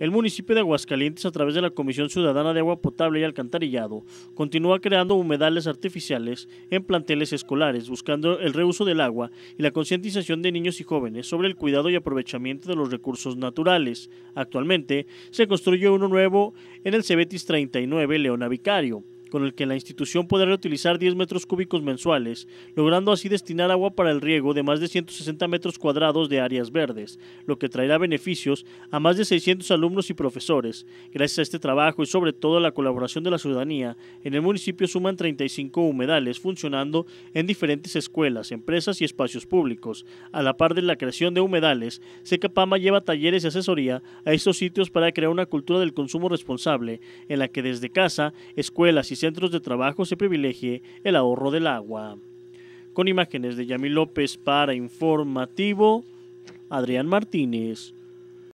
El municipio de Aguascalientes, a través de la Comisión Ciudadana de Agua Potable y Alcantarillado, continúa creando humedales artificiales en planteles escolares, buscando el reuso del agua y la concientización de niños y jóvenes sobre el cuidado y aprovechamiento de los recursos naturales. Actualmente se construye uno nuevo en el Cebetis 39 Leona Vicario con el que la institución podrá reutilizar 10 metros cúbicos mensuales, logrando así destinar agua para el riego de más de 160 metros cuadrados de áreas verdes, lo que traerá beneficios a más de 600 alumnos y profesores. Gracias a este trabajo y sobre todo a la colaboración de la ciudadanía, en el municipio suman 35 humedales funcionando en diferentes escuelas, empresas y espacios públicos. A la par de la creación de humedales, Secapama lleva talleres y asesoría a estos sitios para crear una cultura del consumo responsable, en la que desde casa, escuelas y centros de trabajo se privilegie el ahorro del agua. Con imágenes de Yami López para Informativo, Adrián Martínez.